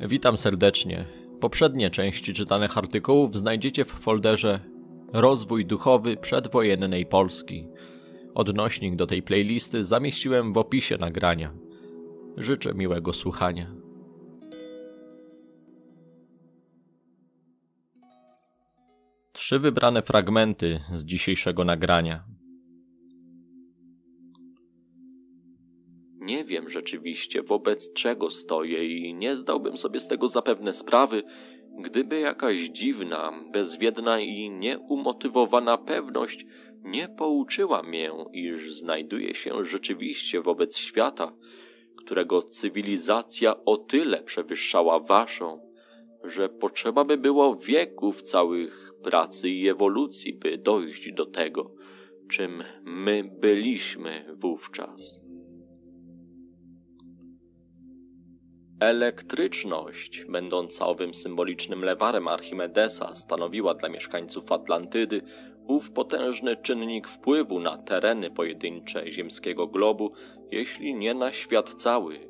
Witam serdecznie. Poprzednie części czytanych artykułów znajdziecie w folderze Rozwój duchowy przedwojennej Polski. Odnośnik do tej playlisty zamieściłem w opisie nagrania. Życzę miłego słuchania. Trzy wybrane fragmenty z dzisiejszego nagrania. Nie wiem rzeczywiście, wobec czego stoję i nie zdałbym sobie z tego zapewne sprawy, gdyby jakaś dziwna, bezwiedna i nieumotywowana pewność nie pouczyła mnie, iż znajduję się rzeczywiście wobec świata, którego cywilizacja o tyle przewyższała waszą, że potrzeba by było wieków całych pracy i ewolucji, by dojść do tego, czym my byliśmy wówczas. Elektryczność, będąca owym symbolicznym lewarem Archimedesa, stanowiła dla mieszkańców Atlantydy ów potężny czynnik wpływu na tereny pojedyncze ziemskiego globu, jeśli nie na świat cały.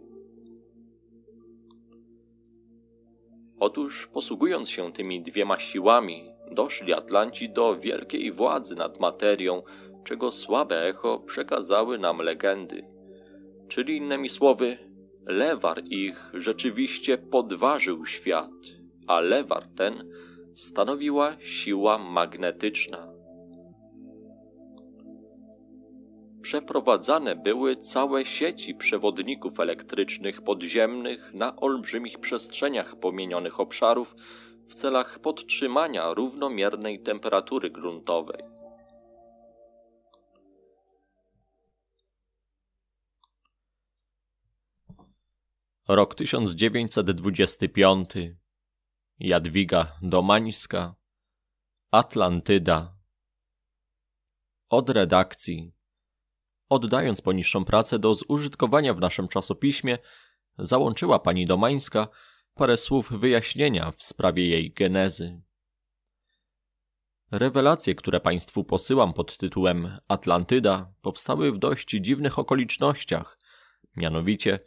Otóż, posługując się tymi dwiema siłami, doszli Atlanci do wielkiej władzy nad materią, czego słabe echo przekazały nam legendy. Czyli innymi słowy, lewar ich rzeczywiście podważył świat, a lewar ten stanowiła siła magnetyczna. Przeprowadzane były całe sieci przewodników elektrycznych podziemnych na olbrzymich przestrzeniach pomienionych obszarów w celach podtrzymania równomiernej temperatury gruntowej. Rok 1925. Jadwiga Domańska. Atlantyda. Od redakcji. Oddając poniższą pracę do zużytkowania w naszym czasopiśmie, załączyła pani Domańska parę słów wyjaśnienia w sprawie jej genezy. Rewelacje, które Państwu posyłam pod tytułem Atlantyda, powstały w dość dziwnych okolicznościach, mianowicie –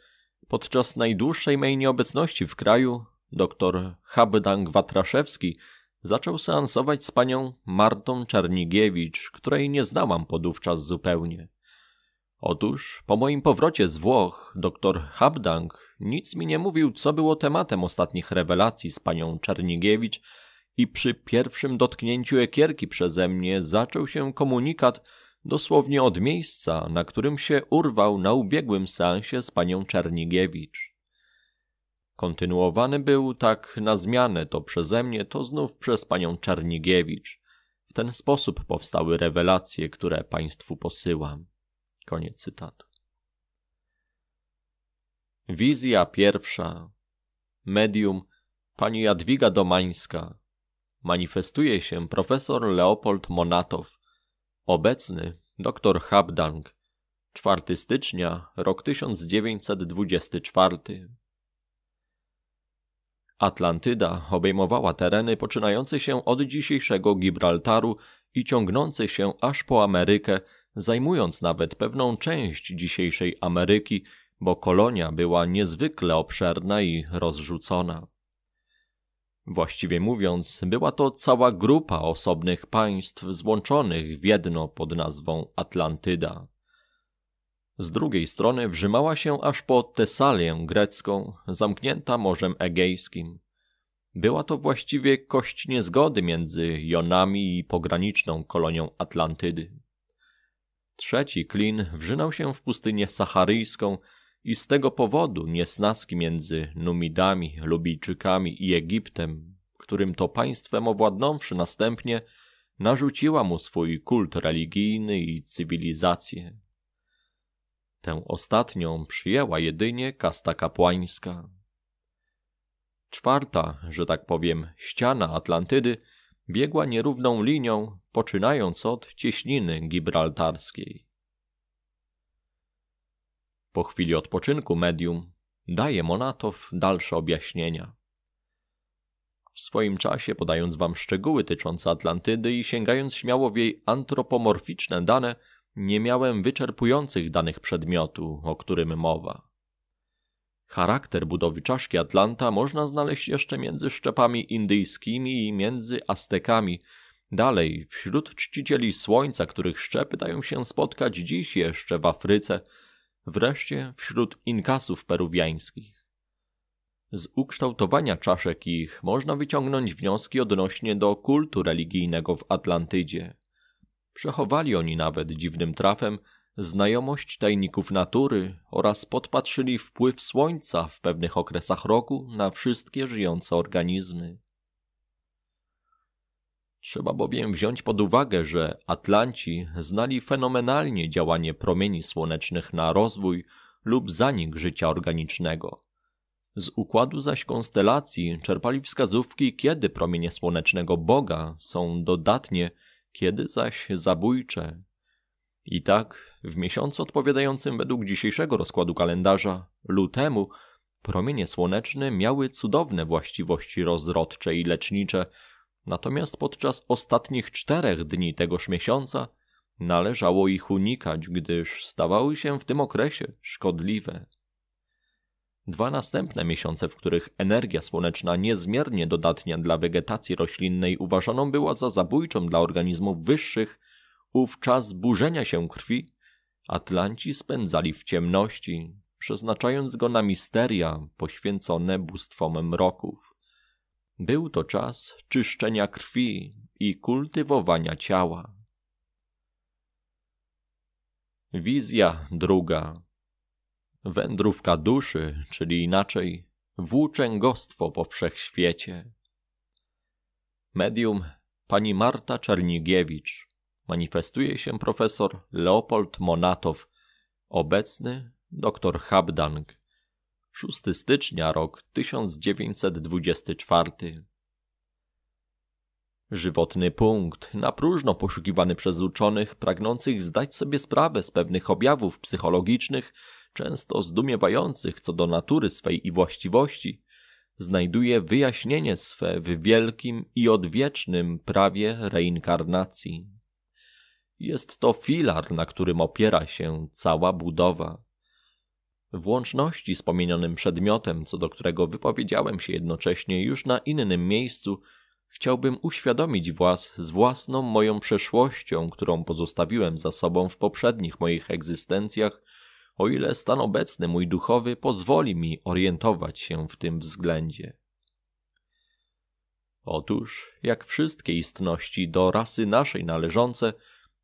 Podczas najdłuższej mej nieobecności w kraju dr Habdang Watraszewski zaczął seansować z panią Martą Czernigiewicz, której nie znałam podówczas zupełnie. Otóż po moim powrocie z Włoch dr Habdang nic mi nie mówił, co było tematem ostatnich rewelacji z panią Czernigiewicz i przy pierwszym dotknięciu ekierki przeze mnie zaczął się komunikat dosłownie od miejsca, na którym się urwał na ubiegłym seansie z panią Czernigiewicz. Kontynuowany był tak na zmianę to przeze mnie, to znów przez panią Czernigiewicz. W ten sposób powstały rewelacje, które państwu posyłam. Koniec cytatu. Wizja pierwsza. Medium pani Jadwiga Domańska. Manifestuje się profesor Leopold Monatow, Obecny dr Habdang, 4 stycznia rok 1924. Atlantyda obejmowała tereny poczynające się od dzisiejszego Gibraltaru i ciągnące się aż po Amerykę, zajmując nawet pewną część dzisiejszej Ameryki, bo kolonia była niezwykle obszerna i rozrzucona. Właściwie mówiąc, była to cała grupa osobnych państw złączonych w jedno pod nazwą Atlantyda. Z drugiej strony wrzymała się aż po Tesalię grecką, zamknięta Morzem Egejskim. Była to właściwie kość niezgody między Jonami i pograniczną kolonią Atlantydy. Trzeci klin wrzynał się w pustynię saharyjską, i z tego powodu niesnaski między Numidami, Lubijczykami i Egiptem, którym to państwem owładnąwszy następnie, narzuciła mu swój kult religijny i cywilizację. Tę ostatnią przyjęła jedynie kasta kapłańska. Czwarta, że tak powiem, ściana Atlantydy biegła nierówną linią, poczynając od cieśniny gibraltarskiej. Po chwili odpoczynku medium daje Monatow dalsze objaśnienia. W swoim czasie podając wam szczegóły tyczące Atlantydy i sięgając śmiało w jej antropomorficzne dane, nie miałem wyczerpujących danych przedmiotu, o którym mowa. Charakter budowy czaszki Atlanta można znaleźć jeszcze między szczepami indyjskimi i między Aztekami. Dalej, wśród czcicieli słońca, których szczepy dają się spotkać dziś jeszcze w Afryce – wreszcie wśród inkasów peruwiańskich. Z ukształtowania czaszek ich można wyciągnąć wnioski odnośnie do kultu religijnego w Atlantydzie. Przechowali oni nawet dziwnym trafem znajomość tajników natury oraz podpatrzyli wpływ słońca w pewnych okresach roku na wszystkie żyjące organizmy. Trzeba bowiem wziąć pod uwagę, że Atlanci znali fenomenalnie działanie promieni słonecznych na rozwój lub zanik życia organicznego. Z układu zaś konstelacji czerpali wskazówki, kiedy promienie słonecznego Boga są dodatnie, kiedy zaś zabójcze. I tak, w miesiącu odpowiadającym według dzisiejszego rozkładu kalendarza, lutemu, promienie słoneczne miały cudowne właściwości rozrodcze i lecznicze, Natomiast podczas ostatnich czterech dni tegoż miesiąca należało ich unikać, gdyż stawały się w tym okresie szkodliwe. Dwa następne miesiące, w których energia słoneczna niezmiernie dodatnia dla wegetacji roślinnej uważaną była za zabójczą dla organizmów wyższych, czas burzenia się krwi, Atlanci spędzali w ciemności, przeznaczając go na misteria poświęcone bóstwom mroków. Był to czas czyszczenia krwi i kultywowania ciała. Wizja druga. Wędrówka duszy, czyli inaczej włóczęgostwo po wszechświecie. Medium pani Marta Czernigiewicz. Manifestuje się profesor Leopold Monatow, obecny dr Habdang. 6 stycznia rok 1924. Żywotny punkt, na próżno poszukiwany przez uczonych pragnących zdać sobie sprawę z pewnych objawów psychologicznych, często zdumiewających co do natury swej i właściwości, znajduje wyjaśnienie swe w wielkim i odwiecznym prawie reinkarnacji. Jest to filar, na którym opiera się cała budowa. W łączności z pomienionym przedmiotem, co do którego wypowiedziałem się jednocześnie już na innym miejscu, chciałbym uświadomić Was z własną moją przeszłością, którą pozostawiłem za sobą w poprzednich moich egzystencjach, o ile stan obecny mój duchowy pozwoli mi orientować się w tym względzie. Otóż, jak wszystkie istności do rasy naszej należące,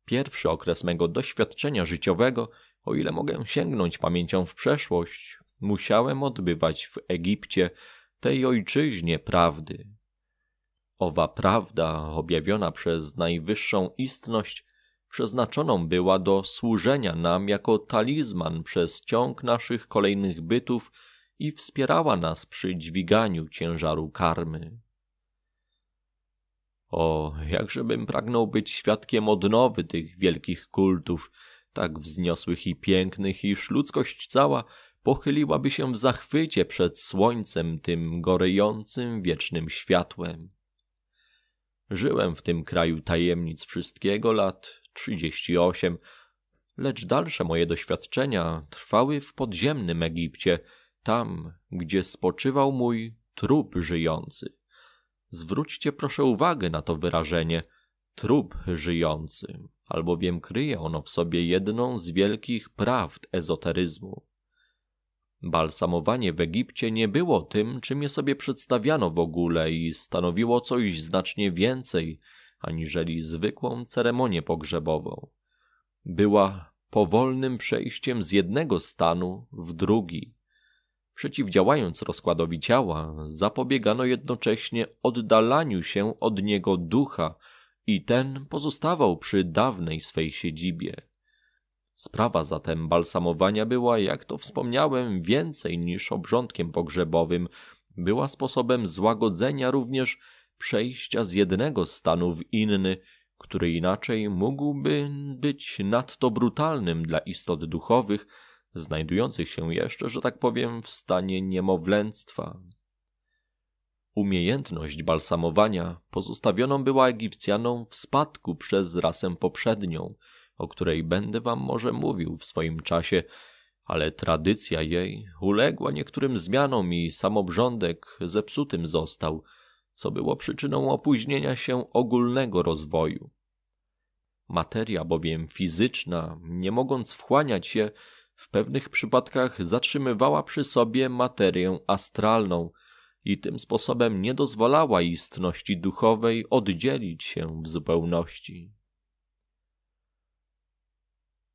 pierwszy okres mego doświadczenia życiowego o ile mogę sięgnąć pamięcią w przeszłość, musiałem odbywać w Egipcie, tej ojczyźnie prawdy. Owa prawda, objawiona przez najwyższą istność, przeznaczoną była do służenia nam jako talizman przez ciąg naszych kolejnych bytów i wspierała nas przy dźwiganiu ciężaru karmy. O, jakżebym pragnął być świadkiem odnowy tych wielkich kultów, tak wzniosłych i pięknych, iż ludzkość cała pochyliłaby się w zachwycie przed słońcem tym gorejącym wiecznym światłem. Żyłem w tym kraju tajemnic wszystkiego lat trzydzieści osiem, lecz dalsze moje doświadczenia trwały w podziemnym Egipcie, tam, gdzie spoczywał mój trup żyjący. Zwróćcie proszę uwagę na to wyrażenie trup żyjący albowiem kryje ono w sobie jedną z wielkich prawd ezoteryzmu. Balsamowanie w Egipcie nie było tym, czym je sobie przedstawiano w ogóle i stanowiło coś znacznie więcej aniżeli zwykłą ceremonię pogrzebową. Była powolnym przejściem z jednego stanu w drugi. Przeciwdziałając rozkładowi ciała, zapobiegano jednocześnie oddalaniu się od niego ducha, i ten pozostawał przy dawnej swej siedzibie. Sprawa zatem balsamowania była, jak to wspomniałem, więcej niż obrządkiem pogrzebowym. Była sposobem złagodzenia również przejścia z jednego stanu w inny, który inaczej mógłby być nadto brutalnym dla istot duchowych, znajdujących się jeszcze, że tak powiem, w stanie niemowlęctwa, Umiejętność balsamowania pozostawioną była Egipcjanom w spadku przez rasę poprzednią, o której będę wam może mówił w swoim czasie, ale tradycja jej uległa niektórym zmianom i samobrządek zepsutym został, co było przyczyną opóźnienia się ogólnego rozwoju. Materia bowiem fizyczna, nie mogąc wchłaniać się, w pewnych przypadkach zatrzymywała przy sobie materię astralną – i tym sposobem nie dozwalała istności duchowej oddzielić się w zupełności.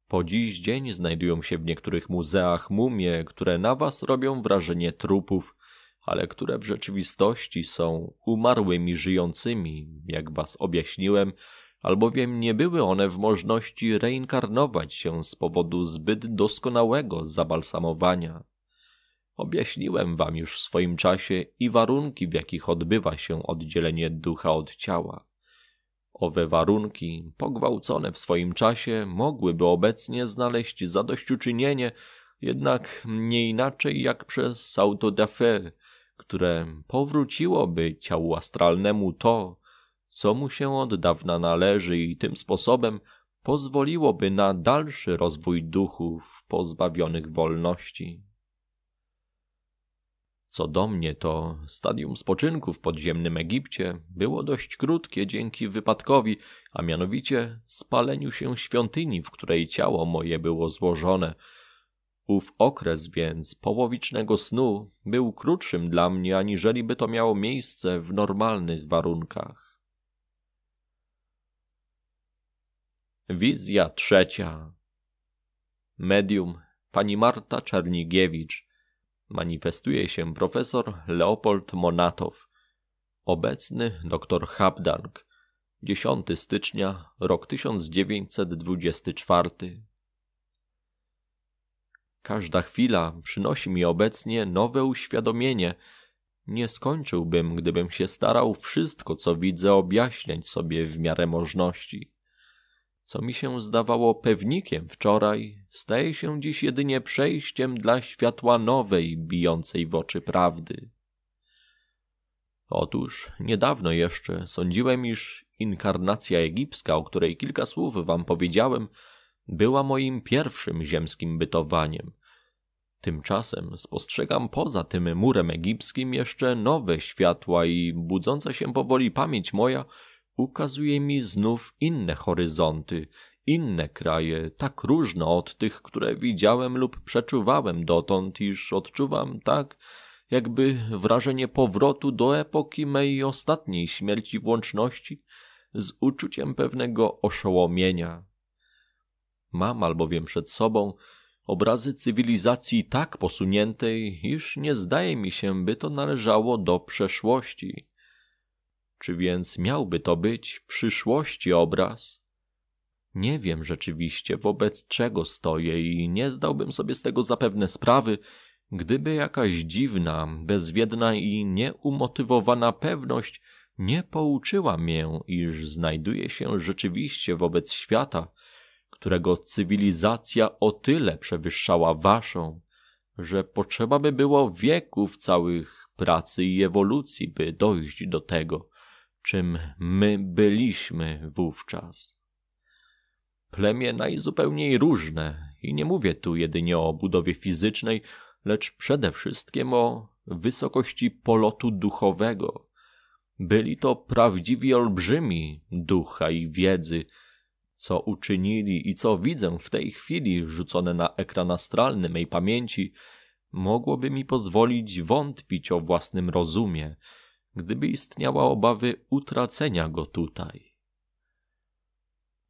Po dziś dzień znajdują się w niektórych muzeach mumie, które na was robią wrażenie trupów, ale które w rzeczywistości są umarłymi żyjącymi, jak was objaśniłem, albowiem nie były one w możliwości reinkarnować się z powodu zbyt doskonałego zabalsamowania. Objaśniłem wam już w swoim czasie i warunki, w jakich odbywa się oddzielenie ducha od ciała. Owe warunki, pogwałcone w swoim czasie, mogłyby obecnie znaleźć zadośćuczynienie, jednak nie inaczej jak przez auto fe, które powróciłoby ciału astralnemu to, co mu się od dawna należy i tym sposobem pozwoliłoby na dalszy rozwój duchów pozbawionych wolności. Co do mnie, to stadium spoczynku w podziemnym Egipcie było dość krótkie dzięki wypadkowi, a mianowicie spaleniu się świątyni, w której ciało moje było złożone. Ów okres więc połowicznego snu był krótszym dla mnie, aniżeli by to miało miejsce w normalnych warunkach. Wizja trzecia. Medium pani Marta Czernigiewicz manifestuje się profesor Leopold Monatow, obecny dr Habdank, 10 stycznia rok 1924. Każda chwila przynosi mi obecnie nowe uświadomienie. Nie skończyłbym, gdybym się starał wszystko, co widzę, objaśniać sobie w miarę możliwości. Co mi się zdawało pewnikiem wczoraj, staje się dziś jedynie przejściem dla światła nowej, bijącej w oczy prawdy. Otóż niedawno jeszcze sądziłem, iż inkarnacja egipska, o której kilka słów wam powiedziałem, była moim pierwszym ziemskim bytowaniem. Tymczasem spostrzegam poza tym murem egipskim jeszcze nowe światła i budząca się powoli pamięć moja – ukazuje mi znów inne horyzonty, inne kraje, tak różne od tych, które widziałem lub przeczuwałem dotąd, iż odczuwam tak, jakby wrażenie powrotu do epoki mej ostatniej śmierci w łączności z uczuciem pewnego oszołomienia. Mam albowiem przed sobą obrazy cywilizacji tak posuniętej, iż nie zdaje mi się, by to należało do przeszłości. Czy więc miałby to być przyszłości obraz? Nie wiem rzeczywiście, wobec czego stoję i nie zdałbym sobie z tego zapewne sprawy, gdyby jakaś dziwna, bezwiedna i nieumotywowana pewność nie pouczyła mię, iż znajduję się rzeczywiście wobec świata, którego cywilizacja o tyle przewyższała waszą, że potrzeba by było wieków całych pracy i ewolucji, by dojść do tego, czym my byliśmy wówczas. Plemie najzupełniej różne, i nie mówię tu jedynie o budowie fizycznej, lecz przede wszystkim o wysokości polotu duchowego. Byli to prawdziwi olbrzymi ducha i wiedzy, co uczynili i co widzę w tej chwili rzucone na ekran astralny mej pamięci, mogłoby mi pozwolić wątpić o własnym rozumie, gdyby istniała obawy utracenia go tutaj.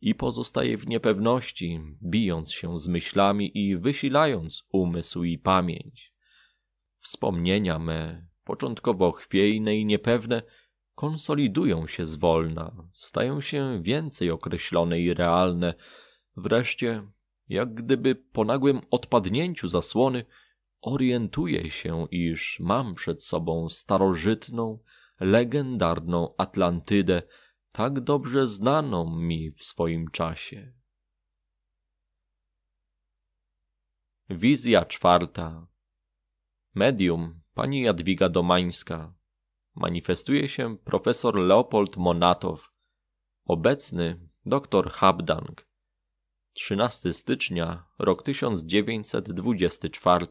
I pozostaje w niepewności, bijąc się z myślami i wysilając umysł i pamięć. Wspomnienia me, początkowo chwiejne i niepewne, konsolidują się zwolna, stają się więcej określone i realne. Wreszcie, jak gdyby po nagłym odpadnięciu zasłony, orientuję się, iż mam przed sobą starożytną, legendarną Atlantydę, tak dobrze znaną mi w swoim czasie. Wizja czwarta. Medium pani Jadwiga Domańska. Manifestuje się profesor Leopold Monatow, obecny dr Habdang. 13 stycznia rok 1924.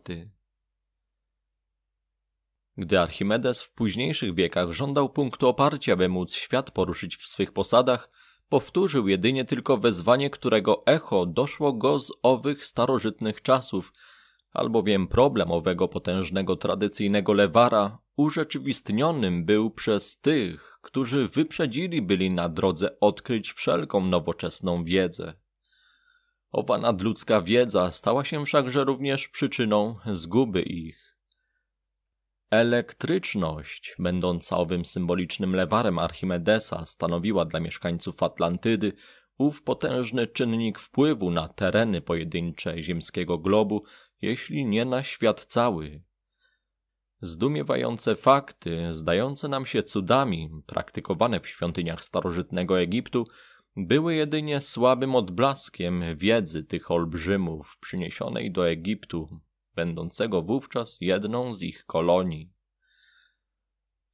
Gdy Archimedes w późniejszych wiekach żądał punktu oparcia, by móc świat poruszyć w swych posadach, powtórzył jedynie tylko wezwanie, którego echo doszło go z owych starożytnych czasów, albowiem problem owego potężnego tradycyjnego lewara urzeczywistnionym był przez tych, którzy wyprzedzili byli na drodze odkryć wszelką nowoczesną wiedzę. Owa nadludzka wiedza stała się wszakże również przyczyną zguby ich. Elektryczność, będąca owym symbolicznym lewarem Archimedesa, stanowiła dla mieszkańców Atlantydy ów potężny czynnik wpływu na tereny pojedyncze ziemskiego globu, jeśli nie na świat cały. Zdumiewające fakty, zdające nam się cudami, praktykowane w świątyniach starożytnego Egiptu, były jedynie słabym odblaskiem wiedzy tych olbrzymów przyniesionej do Egiptu będącego wówczas jedną z ich kolonii.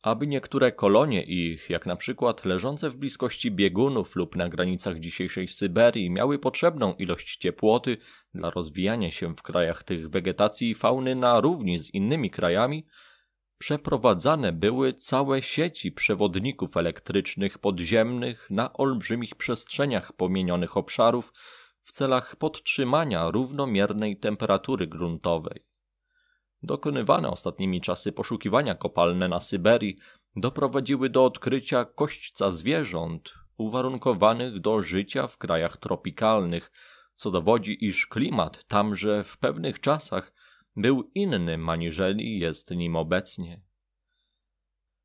Aby niektóre kolonie ich, jak na przykład leżące w bliskości biegunów lub na granicach dzisiejszej Syberii, miały potrzebną ilość ciepłoty dla rozwijania się w krajach tych wegetacji i fauny na równi z innymi krajami, przeprowadzane były całe sieci przewodników elektrycznych podziemnych na olbrzymich przestrzeniach pomienionych obszarów, w celach podtrzymania równomiernej temperatury gruntowej. Dokonywane ostatnimi czasy poszukiwania kopalne na Syberii doprowadziły do odkrycia kośćca zwierząt uwarunkowanych do życia w krajach tropikalnych, co dowodzi, iż klimat tamże w pewnych czasach był innym aniżeli jest nim obecnie.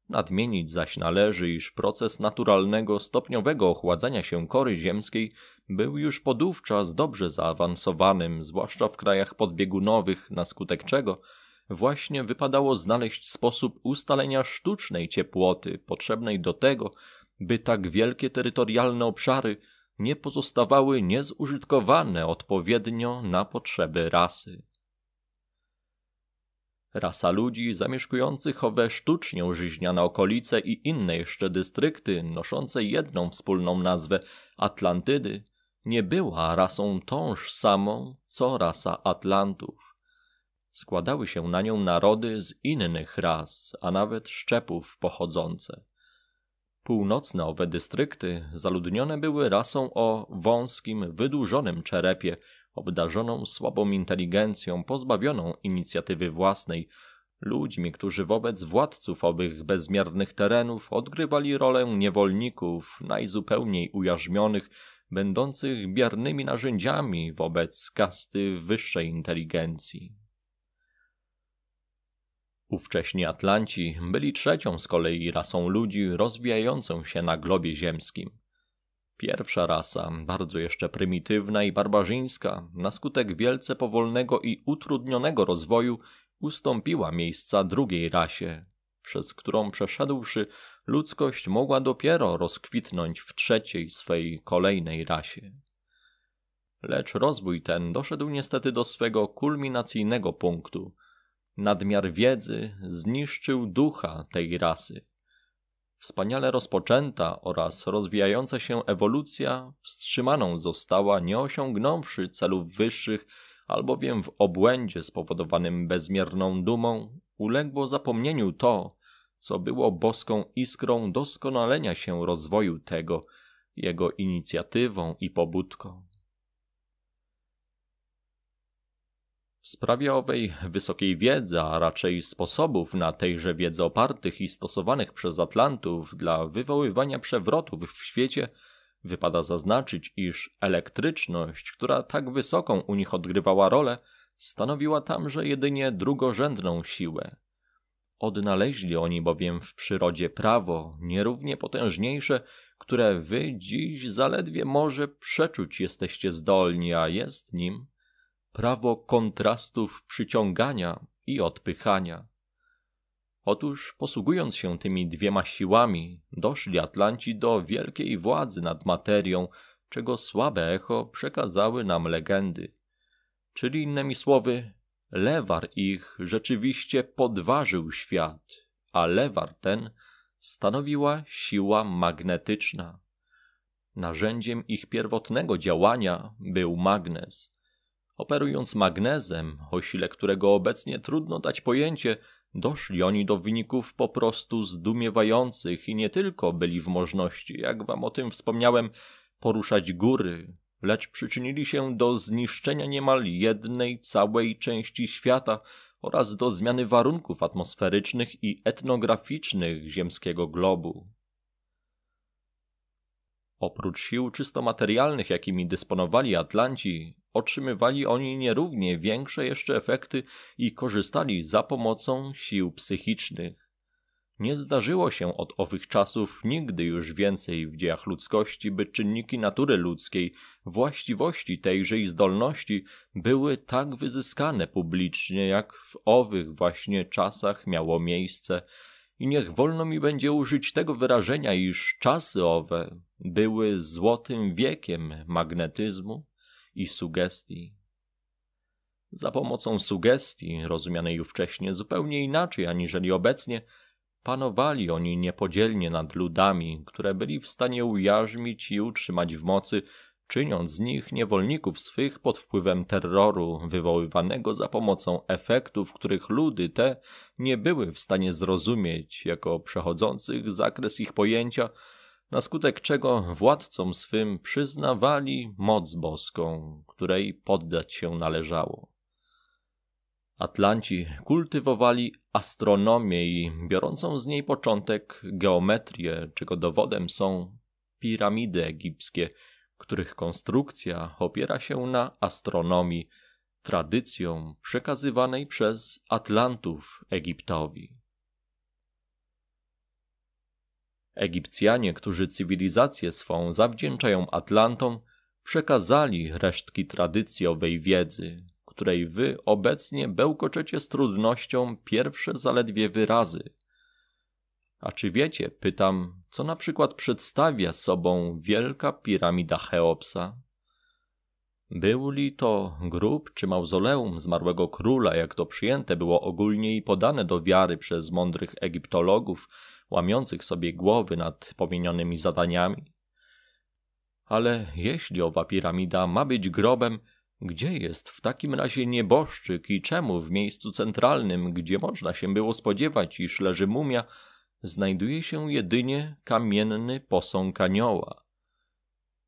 Nadmienić zaś należy, iż proces naturalnego, stopniowego ochładzania się kory ziemskiej był już podówczas dobrze zaawansowanym, zwłaszcza w krajach podbiegunowych, na skutek czego właśnie wypadało znaleźć sposób ustalenia sztucznej ciepłoty potrzebnej do tego, by tak wielkie terytorialne obszary nie pozostawały niezużytkowane odpowiednio na potrzeby rasy. Rasa ludzi zamieszkujących owe sztucznie użyźniane okolice i inne jeszcze dystrykty noszące jedną wspólną nazwę Atlantydy nie była rasą tąż samą, co rasa Atlantów. Składały się na nią narody z innych ras, a nawet szczepów pochodzące. Północne owe dystrykty zaludnione były rasą o wąskim, wydłużonym czerepie, obdarzoną słabą inteligencją, pozbawioną inicjatywy własnej, ludźmi, którzy wobec władców owych bezmiernych terenów odgrywali rolę niewolników, najzupełniej ujarzmionych, będących biernymi narzędziami wobec kasty wyższej inteligencji. Ówcześni Atlanci byli trzecią z kolei rasą ludzi rozwijającą się na globie ziemskim. Pierwsza rasa, bardzo jeszcze prymitywna i barbarzyńska, na skutek wielce powolnego i utrudnionego rozwoju, ustąpiła miejsca drugiej rasie, przez którą przeszedłszy, ludzkość mogła dopiero rozkwitnąć w trzeciej swej kolejnej rasie. Lecz rozwój ten doszedł niestety do swego kulminacyjnego punktu. Nadmiar wiedzy zniszczył ducha tej rasy, Wspaniale rozpoczęta oraz rozwijająca się ewolucja wstrzymaną została, nie osiągnąwszy celów wyższych, albowiem w obłędzie spowodowanym bezmierną dumą uległo zapomnieniu to, co było boską iskrą doskonalenia się rozwoju tego, jego inicjatywą i pobudką. W sprawie owej wysokiej wiedzy, a raczej sposobów na tejże wiedzy opartych i stosowanych przez Atlantów dla wywoływania przewrotów w świecie, wypada zaznaczyć, iż elektryczność, która tak wysoką u nich odgrywała rolę, stanowiła tamże jedynie drugorzędną siłę. Odnaleźli oni bowiem w przyrodzie prawo, nierównie potężniejsze, które wy dziś zaledwie może przeczuć jesteście zdolni, a jest nim – prawo kontrastów przyciągania i odpychania. Otóż, posługując się tymi dwiema siłami, doszli Atlanci do wielkiej władzy nad materią, czego słabe echo przekazały nam legendy. Czyli innymi słowy, lewar ich rzeczywiście podważył świat, a lewar ten stanowiła siła magnetyczna. Narzędziem ich pierwotnego działania był magnes – Operując magnezem, o sile którego obecnie trudno dać pojęcie, doszli oni do wyników po prostu zdumiewających i nie tylko byli w możności, jak wam o tym wspomniałem, poruszać góry, lecz przyczynili się do zniszczenia niemal jednej całej części świata oraz do zmiany warunków atmosferycznych i etnograficznych ziemskiego globu. Oprócz sił czysto materialnych, jakimi dysponowali Atlanci, otrzymywali oni nierównie większe jeszcze efekty i korzystali za pomocą sił psychicznych. Nie zdarzyło się od owych czasów nigdy już więcej w dziejach ludzkości, by czynniki natury ludzkiej, właściwości tejże i zdolności były tak wyzyskane publicznie, jak w owych właśnie czasach miało miejsce. I niech wolno mi będzie użyć tego wyrażenia, iż czasy owe były złotym wiekiem magnetyzmu, i sugestii. Za pomocą sugestii, rozumianej już wcześniej zupełnie inaczej aniżeli obecnie, panowali oni niepodzielnie nad ludami, które byli w stanie ujarzmić i utrzymać w mocy, czyniąc z nich niewolników swych pod wpływem terroru wywoływanego za pomocą efektów, których ludy te nie były w stanie zrozumieć jako przechodzących zakres ich pojęcia, na skutek czego władcom swym przyznawali moc boską, której poddać się należało. Atlanci kultywowali astronomię i biorącą z niej początek geometrię, czego dowodem są piramidy egipskie, których konstrukcja opiera się na astronomii, tradycją przekazywanej przez Atlantów Egiptowi. Egipcjanie, którzy cywilizację swą zawdzięczają Atlantom, przekazali resztki tradycji owej wiedzy, której wy obecnie bełkoczecie z trudnością pierwsze zaledwie wyrazy. A czy wiecie, pytam, co na przykład przedstawia sobą wielka piramida Cheopsa? Był li to grób czy mauzoleum zmarłego króla, jak to przyjęte było ogólnie i podane do wiary przez mądrych egiptologów, łamiących sobie głowy nad pomienionymi zadaniami. Ale jeśli owa piramida ma być grobem, gdzie jest w takim razie nieboszczyk i czemu w miejscu centralnym, gdzie można się było spodziewać, iż leży mumia, znajduje się jedynie kamienny posąg anioła?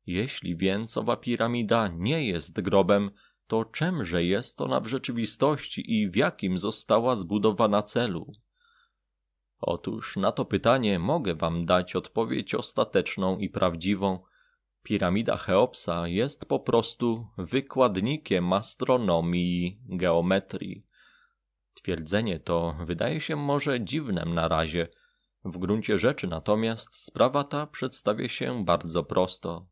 Jeśli więc owa piramida nie jest grobem, to czemże jest ona w rzeczywistości i w jakim została zbudowana celu? Otóż na to pytanie mogę wam dać odpowiedź ostateczną i prawdziwą. Piramida Cheopsa jest po prostu wykładnikiem astronomii i geometrii. Twierdzenie to wydaje się może dziwnem na razie. W gruncie rzeczy natomiast sprawa ta przedstawia się bardzo prosto.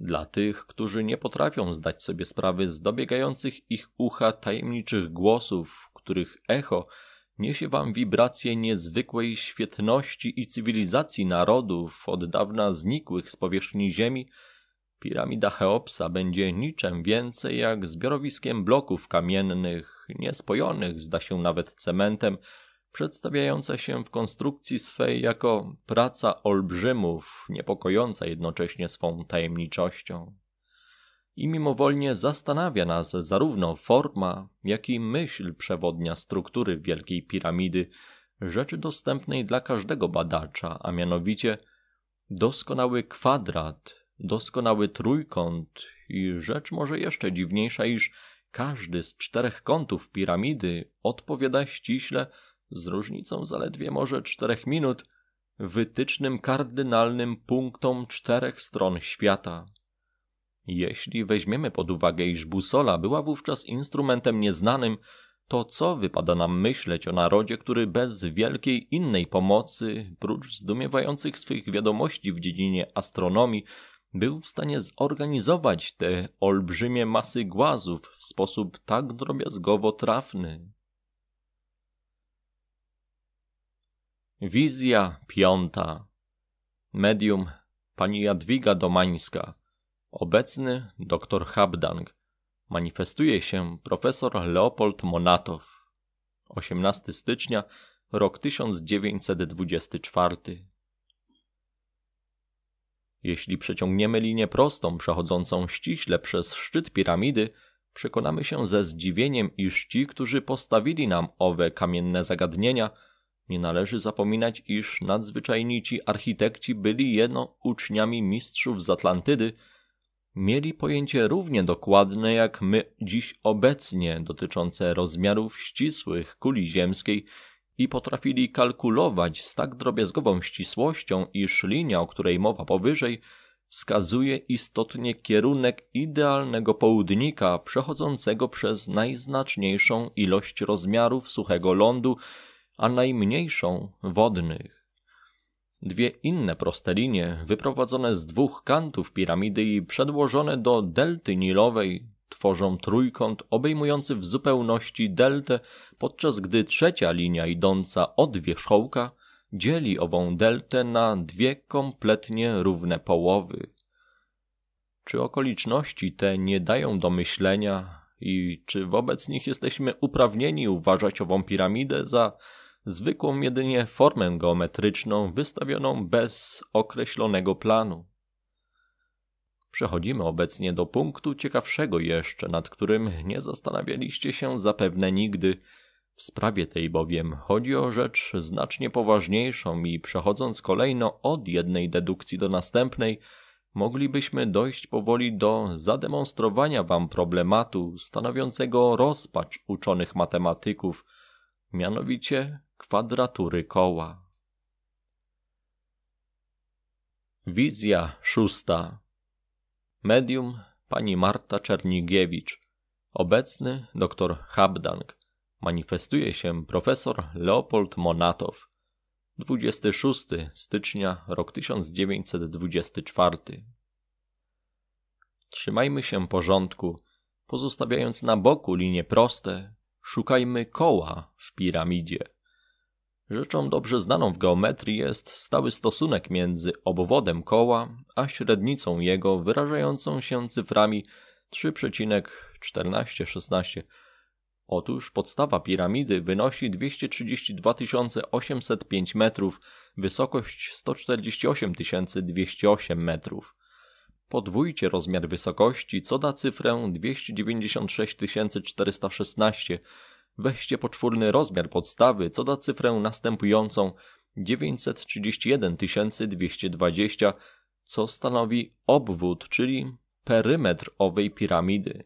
Dla tych, którzy nie potrafią zdać sobie sprawy z dobiegających ich ucha tajemniczych głosów, których echo Niesie wam wibracje niezwykłej świetności i cywilizacji narodów od dawna znikłych z powierzchni Ziemi. Piramida Cheopsa będzie niczym więcej jak zbiorowiskiem bloków kamiennych, niespojonych zda się nawet cementem, przedstawiająca się w konstrukcji swej jako praca olbrzymów, niepokojąca jednocześnie swą tajemniczością i mimowolnie zastanawia nas zarówno forma, jak i myśl przewodnia struktury Wielkiej Piramidy, rzeczy dostępnej dla każdego badacza, a mianowicie doskonały kwadrat, doskonały trójkąt i rzecz może jeszcze dziwniejsza, iż każdy z czterech kątów piramidy odpowiada ściśle, z różnicą zaledwie może czterech minut, wytycznym kardynalnym punktom czterech stron świata, jeśli weźmiemy pod uwagę, iż busola była wówczas instrumentem nieznanym, to co wypada nam myśleć o narodzie, który bez wielkiej innej pomocy, prócz zdumiewających swych wiadomości w dziedzinie astronomii, był w stanie zorganizować te olbrzymie masy głazów w sposób tak drobiazgowo trafny. Wizja piąta. Medium pani Jadwiga Domańska Obecny dr Habdang. Manifestuje się profesor Leopold Monatow. 18 stycznia rok 1924. Jeśli przeciągniemy linię prostą przechodzącą ściśle przez szczyt piramidy, przekonamy się ze zdziwieniem, iż ci, którzy postawili nam owe kamienne zagadnienia, nie należy zapominać, iż nadzwyczajni ci architekci byli jedno uczniami mistrzów z Atlantydy – mieli pojęcie równie dokładne jak my dziś obecnie dotyczące rozmiarów ścisłych kuli ziemskiej i potrafili kalkulować z tak drobiazgową ścisłością, iż linia, o której mowa powyżej, wskazuje istotnie kierunek idealnego południka przechodzącego przez najznaczniejszą ilość rozmiarów suchego lądu, a najmniejszą wodnych. Dwie inne proste linie, wyprowadzone z dwóch kantów piramidy i przedłożone do delty nilowej, tworzą trójkąt obejmujący w zupełności deltę, podczas gdy trzecia linia idąca od wierzchołka dzieli ową deltę na dwie kompletnie równe połowy. Czy okoliczności te nie dają do myślenia i czy wobec nich jesteśmy uprawnieni uważać ową piramidę za zwykłą jedynie formę geometryczną wystawioną bez określonego planu. Przechodzimy obecnie do punktu ciekawszego jeszcze, nad którym nie zastanawialiście się zapewne nigdy. W sprawie tej bowiem chodzi o rzecz znacznie poważniejszą i przechodząc kolejno od jednej dedukcji do następnej, moglibyśmy dojść powoli do zademonstrowania wam problematu stanowiącego rozpacz uczonych matematyków, mianowicie kwadratury koła. Wizja szósta. Medium pani Marta Czernigiewicz. Obecny dr Habdang. Manifestuje się profesor Leopold Monatow. 26 stycznia rok 1924. Trzymajmy się porządku, pozostawiając na boku linie proste, szukajmy koła w piramidzie. Rzeczą dobrze znaną w geometrii jest stały stosunek między obwodem koła a średnicą jego wyrażającą się cyframi 3,1416. Otóż podstawa piramidy wynosi 232 805 metrów, wysokość 148 208 metrów. Podwójcie rozmiar wysokości, co da cyfrę 296 416 Weźcie poczwórny rozmiar podstawy, co da cyfrę następującą 931 220, co stanowi obwód, czyli perymetr owej piramidy.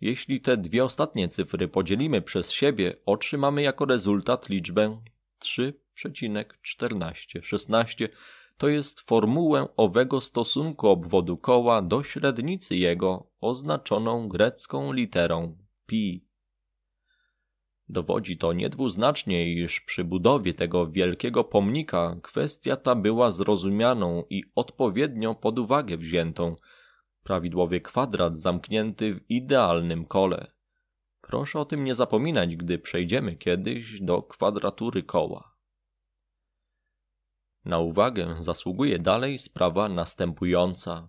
Jeśli te dwie ostatnie cyfry podzielimy przez siebie, otrzymamy jako rezultat liczbę 3,1416. To jest formułę owego stosunku obwodu koła do średnicy jego oznaczoną grecką literą pi. Dowodzi to niedwuznacznie, iż przy budowie tego wielkiego pomnika kwestia ta była zrozumianą i odpowiednio pod uwagę wziętą. Prawidłowy kwadrat zamknięty w idealnym kole. Proszę o tym nie zapominać, gdy przejdziemy kiedyś do kwadratury koła. Na uwagę zasługuje dalej sprawa następująca.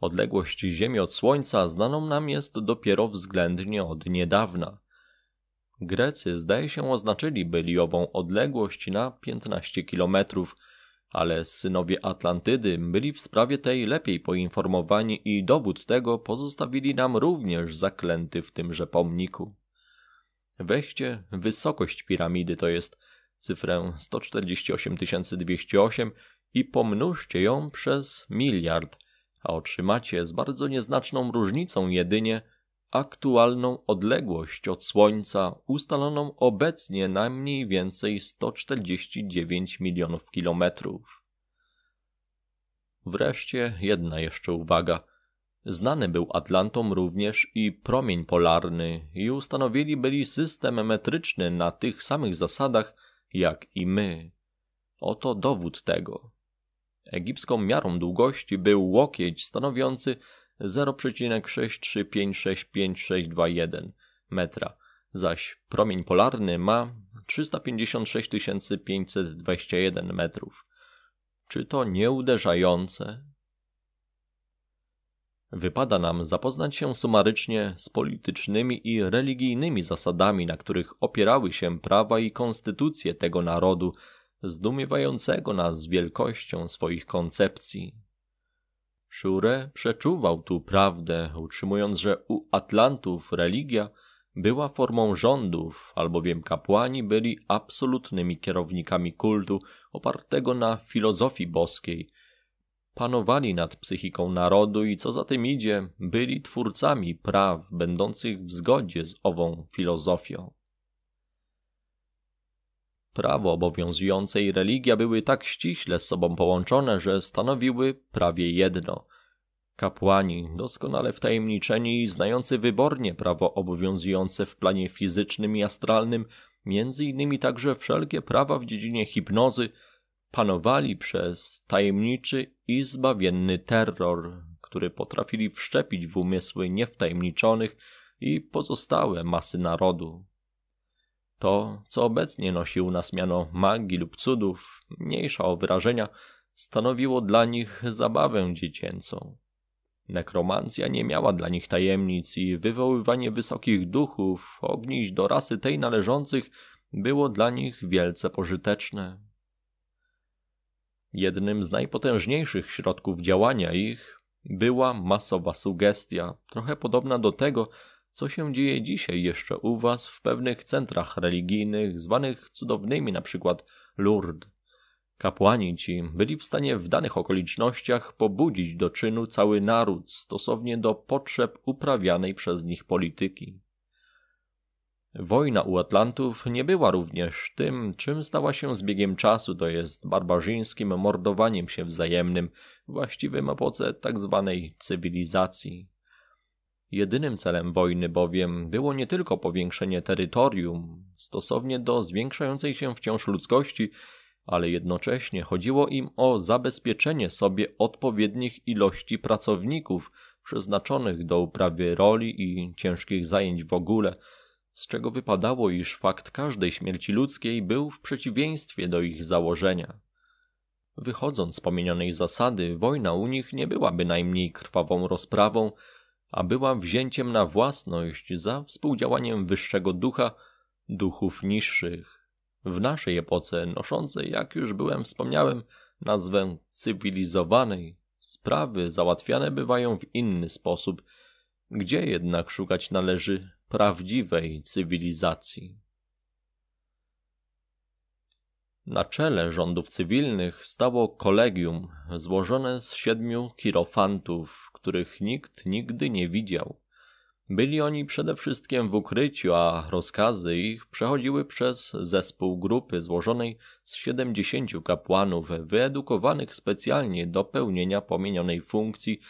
Odległość Ziemi od Słońca znaną nam jest dopiero względnie od niedawna – Grecy zdaje się oznaczyli byliową odległość na 15 kilometrów, ale synowie Atlantydy byli w sprawie tej lepiej poinformowani i dowód tego pozostawili nam również zaklęty w tymże pomniku. Weźcie wysokość piramidy, to jest cyfrę 148 208 i pomnóżcie ją przez miliard, a otrzymacie z bardzo nieznaczną różnicą jedynie aktualną odległość od Słońca ustaloną obecnie na mniej więcej 149 milionów kilometrów. Wreszcie jedna jeszcze uwaga. Znany był Atlantom również i promień polarny i ustanowili byli system metryczny na tych samych zasadach jak i my. Oto dowód tego. Egipską miarą długości był łokieć stanowiący 0,6356561 metra, zaś promień polarny ma 356 521 metrów. Czy to nieuderzające? Wypada nam zapoznać się sumarycznie z politycznymi i religijnymi zasadami, na których opierały się prawa i konstytucje tego narodu, zdumiewającego nas wielkością swoich koncepcji. Szure przeczuwał tu prawdę, utrzymując, że u Atlantów religia była formą rządów, albowiem kapłani byli absolutnymi kierownikami kultu opartego na filozofii boskiej. Panowali nad psychiką narodu i co za tym idzie, byli twórcami praw będących w zgodzie z ową filozofią prawo obowiązujące i religia były tak ściśle z sobą połączone, że stanowiły prawie jedno. Kapłani, doskonale wtajemniczeni i znający wybornie prawo obowiązujące w planie fizycznym i astralnym, między innymi także wszelkie prawa w dziedzinie hipnozy, panowali przez tajemniczy i zbawienny terror, który potrafili wszczepić w umysły niewtajemniczonych i pozostałe masy narodu. To, co obecnie nosi u nas miano magii lub cudów, mniejsza o wyrażenia, stanowiło dla nich zabawę dziecięcą. Nekromancja nie miała dla nich tajemnic i wywoływanie wysokich duchów, ogniść do rasy tej należących, było dla nich wielce pożyteczne. Jednym z najpotężniejszych środków działania ich była masowa sugestia, trochę podobna do tego, co się dzieje dzisiaj jeszcze u Was w pewnych centrach religijnych, zwanych cudownymi na przykład Lourdes. Kapłani ci byli w stanie w danych okolicznościach pobudzić do czynu cały naród stosownie do potrzeb uprawianej przez nich polityki. Wojna u Atlantów nie była również tym, czym stała się z biegiem czasu, to jest barbarzyńskim mordowaniem się wzajemnym, właściwym epoce tzw. Tak cywilizacji. Jedynym celem wojny bowiem było nie tylko powiększenie terytorium stosownie do zwiększającej się wciąż ludzkości, ale jednocześnie chodziło im o zabezpieczenie sobie odpowiednich ilości pracowników przeznaczonych do uprawy roli i ciężkich zajęć w ogóle, z czego wypadało, iż fakt każdej śmierci ludzkiej był w przeciwieństwie do ich założenia. Wychodząc z pomienionej zasady, wojna u nich nie była bynajmniej krwawą rozprawą, a była wzięciem na własność za współdziałaniem wyższego ducha, duchów niższych. W naszej epoce, noszącej, jak już byłem wspomniałem, nazwę cywilizowanej, sprawy załatwiane bywają w inny sposób, gdzie jednak szukać należy prawdziwej cywilizacji. Na czele rządów cywilnych stało kolegium złożone z siedmiu kirofantów, których nikt nigdy nie widział. Byli oni przede wszystkim w ukryciu, a rozkazy ich przechodziły przez zespół grupy złożonej z 70 kapłanów wyedukowanych specjalnie do pełnienia pomienionej funkcji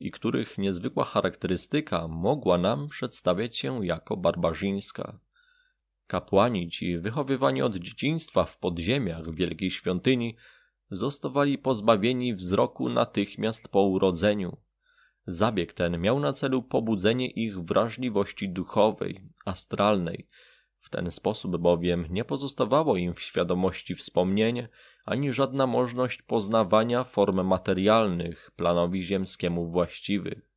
i których niezwykła charakterystyka mogła nam przedstawiać się jako barbarzyńska. Kapłani ci, wychowywani od dzieciństwa w podziemiach wielkiej świątyni, zostawali pozbawieni wzroku natychmiast po urodzeniu. Zabieg ten miał na celu pobudzenie ich wrażliwości duchowej, astralnej. W ten sposób bowiem nie pozostawało im w świadomości wspomnienie ani żadna możliwość poznawania form materialnych planowi ziemskiemu właściwych.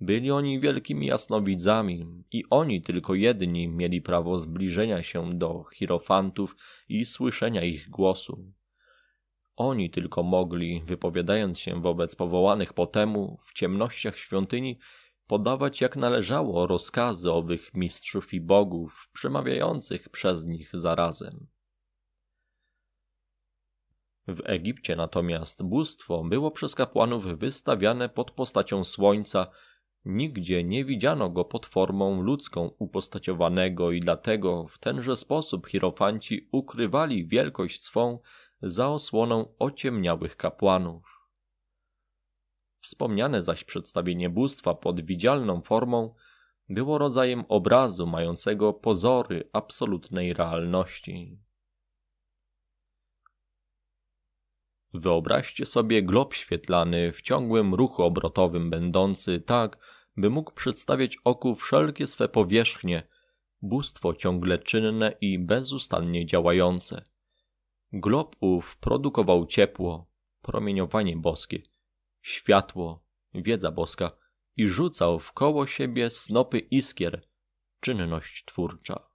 Byli oni wielkimi jasnowidzami i oni tylko jedni mieli prawo zbliżenia się do chirofantów i słyszenia ich głosu. Oni tylko mogli, wypowiadając się wobec powołanych potemu w ciemnościach świątyni, podawać jak należało rozkazy owych mistrzów i bogów, przemawiających przez nich zarazem. W Egipcie natomiast bóstwo było przez kapłanów wystawiane pod postacią słońca Nigdzie nie widziano go pod formą ludzką upostaciowanego i dlatego w tenże sposób hierofanci ukrywali wielkość swą za osłoną ociemniałych kapłanów. Wspomniane zaś przedstawienie bóstwa pod widzialną formą było rodzajem obrazu mającego pozory absolutnej realności. Wyobraźcie sobie glob świetlany w ciągłym ruchu obrotowym będący tak, by mógł przedstawiać oku wszelkie swe powierzchnie, bóstwo ciągle czynne i bezustannie działające. Glob ów produkował ciepło, promieniowanie boskie, światło, wiedza boska i rzucał w koło siebie snopy iskier, czynność twórcza.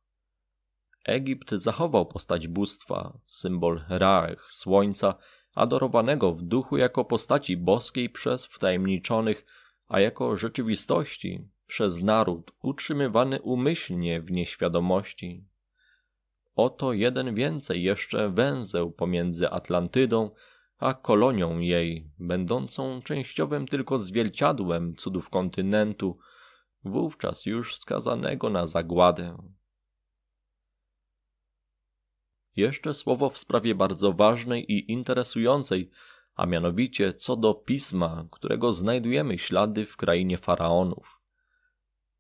Egipt zachował postać bóstwa, symbol Raech, słońca, adorowanego w duchu jako postaci boskiej przez wtajemniczonych a jako rzeczywistości przez naród utrzymywany umyślnie w nieświadomości. Oto jeden więcej jeszcze węzeł pomiędzy Atlantydą a kolonią jej, będącą częściowym tylko zwierciadłem cudów kontynentu, wówczas już skazanego na zagładę. Jeszcze słowo w sprawie bardzo ważnej i interesującej, a mianowicie co do pisma, którego znajdujemy ślady w krainie faraonów.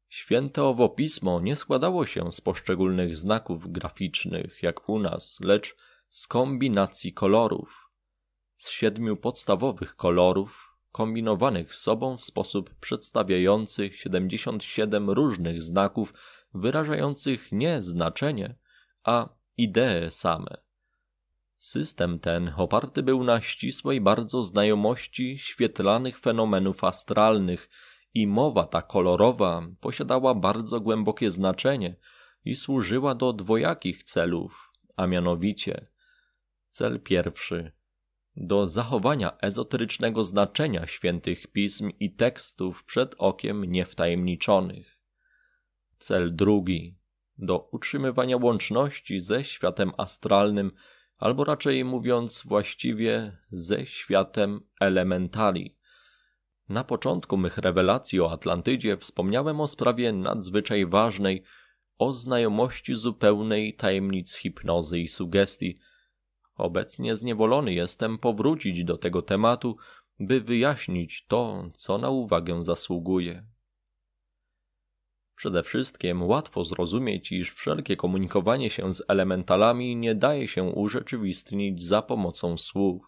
Święte owo pismo nie składało się z poszczególnych znaków graficznych, jak u nas, lecz z kombinacji kolorów. Z siedmiu podstawowych kolorów, kombinowanych z sobą w sposób przedstawiający 77 różnych znaków wyrażających nie znaczenie, a idee same. System ten oparty był na ścisłej bardzo znajomości świetlanych fenomenów astralnych i mowa ta kolorowa posiadała bardzo głębokie znaczenie i służyła do dwojakich celów, a mianowicie cel pierwszy do zachowania ezoterycznego znaczenia świętych pism i tekstów przed okiem niewtajemniczonych. Cel drugi do utrzymywania łączności ze światem astralnym albo raczej mówiąc właściwie ze światem elementali. Na początku mych rewelacji o Atlantydzie wspomniałem o sprawie nadzwyczaj ważnej, o znajomości zupełnej tajemnic hipnozy i sugestii. Obecnie zniewolony jestem powrócić do tego tematu, by wyjaśnić to, co na uwagę zasługuje. Przede wszystkim łatwo zrozumieć, iż wszelkie komunikowanie się z elementalami nie daje się urzeczywistnić za pomocą słów.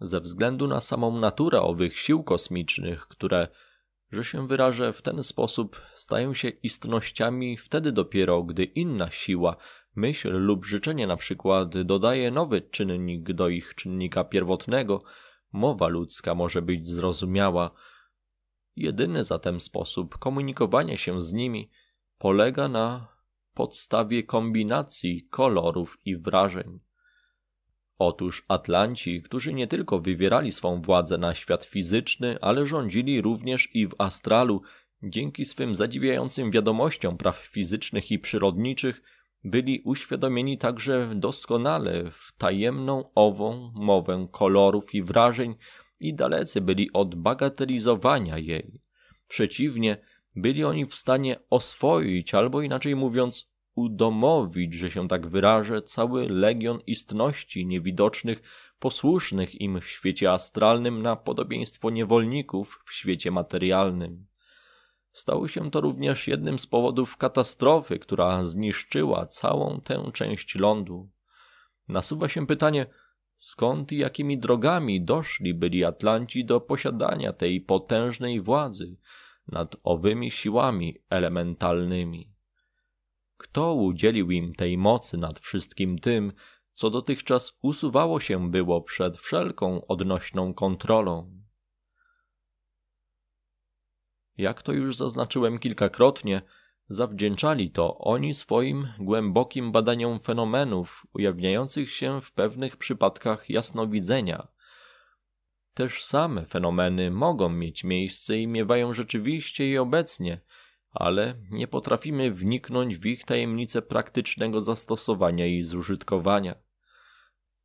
Ze względu na samą naturę owych sił kosmicznych, które, że się wyrażę w ten sposób, stają się istnościami wtedy dopiero, gdy inna siła, myśl lub życzenie na przykład dodaje nowy czynnik do ich czynnika pierwotnego, mowa ludzka może być zrozumiała, Jedyny zatem sposób komunikowania się z nimi polega na podstawie kombinacji kolorów i wrażeń. Otóż Atlanci, którzy nie tylko wywierali swą władzę na świat fizyczny, ale rządzili również i w astralu, dzięki swym zadziwiającym wiadomościom praw fizycznych i przyrodniczych, byli uświadomieni także doskonale w tajemną ową mowę kolorów i wrażeń, i dalecy byli od bagatelizowania jej. Przeciwnie, byli oni w stanie oswoić, albo inaczej mówiąc, udomowić, że się tak wyrażę, cały legion istności niewidocznych, posłusznych im w świecie astralnym na podobieństwo niewolników w świecie materialnym. Stało się to również jednym z powodów katastrofy, która zniszczyła całą tę część lądu. Nasuwa się pytanie, Skąd i jakimi drogami doszli byli Atlanci do posiadania tej potężnej władzy nad owymi siłami elementalnymi? Kto udzielił im tej mocy nad wszystkim tym, co dotychczas usuwało się było przed wszelką odnośną kontrolą? Jak to już zaznaczyłem kilkakrotnie, Zawdzięczali to oni swoim głębokim badaniom fenomenów ujawniających się w pewnych przypadkach jasnowidzenia. Też same fenomeny mogą mieć miejsce i miewają rzeczywiście i obecnie, ale nie potrafimy wniknąć w ich tajemnice praktycznego zastosowania i zużytkowania.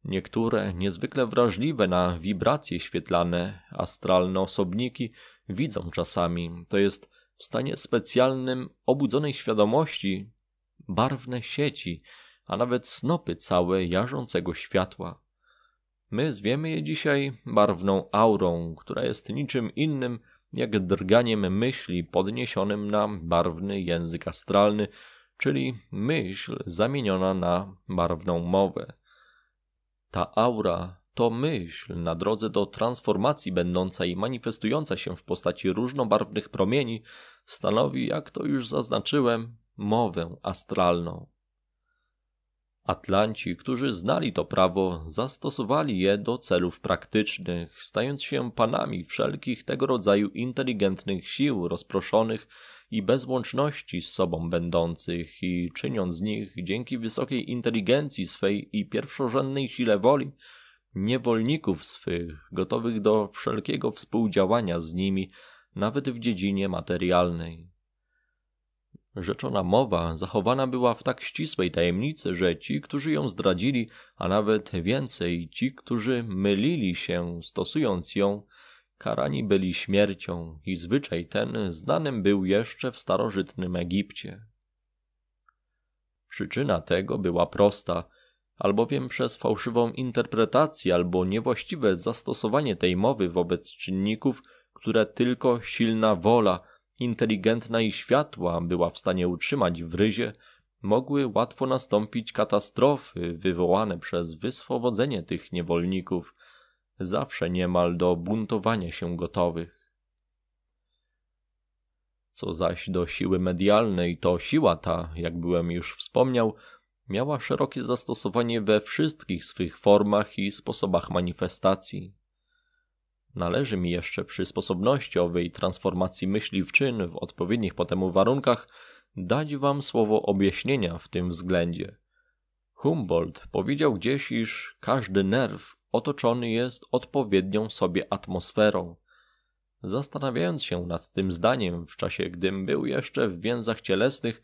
Niektóre niezwykle wrażliwe na wibracje świetlane astralne osobniki widzą czasami, to jest w stanie specjalnym obudzonej świadomości barwne sieci, a nawet snopy całe jarzącego światła. My zwiemy je dzisiaj barwną aurą, która jest niczym innym jak drganiem myśli podniesionym na barwny język astralny, czyli myśl zamieniona na barwną mowę. Ta aura to myśl na drodze do transformacji będąca i manifestująca się w postaci różnobarwnych promieni stanowi, jak to już zaznaczyłem, mowę astralną. Atlanci, którzy znali to prawo, zastosowali je do celów praktycznych, stając się panami wszelkich tego rodzaju inteligentnych sił rozproszonych i bez łączności z sobą będących i czyniąc z nich dzięki wysokiej inteligencji swej i pierwszorzędnej sile woli niewolników swych, gotowych do wszelkiego współdziałania z nimi, nawet w dziedzinie materialnej. Rzeczona mowa zachowana była w tak ścisłej tajemnicy, że ci, którzy ją zdradzili, a nawet więcej, ci, którzy mylili się stosując ją, karani byli śmiercią i zwyczaj ten znanym był jeszcze w starożytnym Egipcie. Przyczyna tego była prosta – albowiem przez fałszywą interpretację albo niewłaściwe zastosowanie tej mowy wobec czynników, które tylko silna wola, inteligentna i światła była w stanie utrzymać w ryzie, mogły łatwo nastąpić katastrofy wywołane przez wyswobodzenie tych niewolników, zawsze niemal do buntowania się gotowych. Co zaś do siły medialnej, to siła ta, jak byłem już wspomniał, miała szerokie zastosowanie we wszystkich swych formach i sposobach manifestacji. Należy mi jeszcze przy sposobnościowej transformacji myśli w czyn w odpowiednich potemu warunkach dać wam słowo objaśnienia w tym względzie. Humboldt powiedział gdzieś, iż każdy nerw otoczony jest odpowiednią sobie atmosferą. Zastanawiając się nad tym zdaniem w czasie, gdym był jeszcze w więzach cielesnych,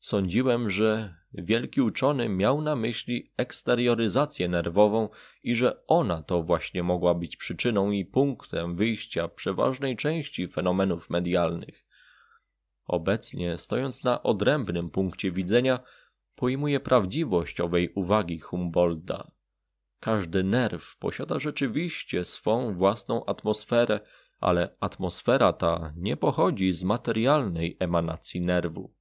sądziłem, że Wielki uczony miał na myśli eksterioryzację nerwową i że ona to właśnie mogła być przyczyną i punktem wyjścia przeważnej części fenomenów medialnych. Obecnie, stojąc na odrębnym punkcie widzenia, pojmuje prawdziwość owej uwagi Humboldta. Każdy nerw posiada rzeczywiście swą własną atmosferę, ale atmosfera ta nie pochodzi z materialnej emanacji nerwu.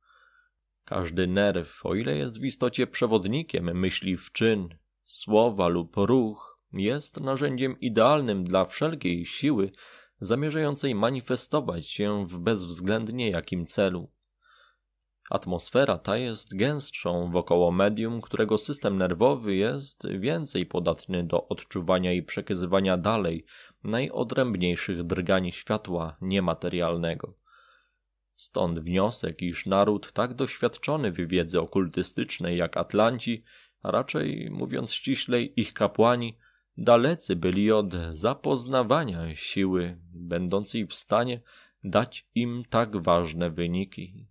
Każdy nerw, o ile jest w istocie przewodnikiem myśli w czyn, słowa lub ruch, jest narzędziem idealnym dla wszelkiej siły zamierzającej manifestować się w bezwzględnie jakim celu. Atmosfera ta jest gęstszą wokoło medium, którego system nerwowy jest więcej podatny do odczuwania i przekazywania dalej najodrębniejszych drgań światła niematerialnego. Stąd wniosek, iż naród tak doświadczony w wiedzy okultystycznej jak Atlanci, a raczej mówiąc ściślej ich kapłani, dalecy byli od zapoznawania siły będącej w stanie dać im tak ważne wyniki.